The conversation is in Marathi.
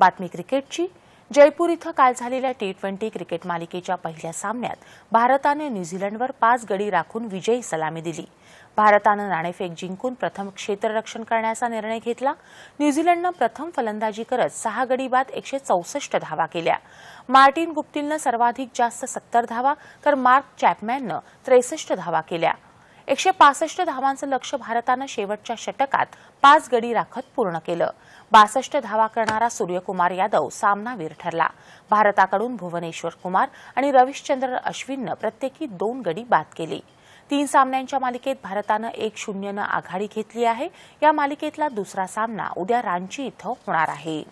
बातमी क्रिकेटची जयपूर इथं काल झालेल्या टी ट्वेंटी क्रिकेट मालिकेच्या पहिल्या सामन्यात भारताने न्यूझीलंडवर पाच गडी राखून विजयी सलामी दिली भारतानं नाणेफेक जिंकून प्रथम क्षेत्ररक्षण करण्याचा निर्णय घेतला न्यूझीलंडनं प्रथम फलंदाजी करत सहा गडी बाद एकशे चौसष्ट धावा केल्या मार्टिन गुप्टिलनं सर्वाधिक जास्त सत्तर धावा तर मार्क चॅपमॅननं त्रेसष्ट धावा केल्या एकशे पासष्ट धावांचं लक्ष भारतानं शेवटच्या षटकात पाच गडी राखत पूर्ण केलं बासष्ट धावा करणारा सूर्यकुमार यादव सामनावीर ठरला भारताकडून भुवनेश्वर कुमार आणि रविशचंद्र अश्विननं प्रत्येकी दोन गडी बाद केली तीन सामन्यांच्या मालिकेत भारतानं एक शून्यनं आघाडी घेतली आहे या मालिकेतला दुसरा सामना उद्या रांची इथं होणार आहे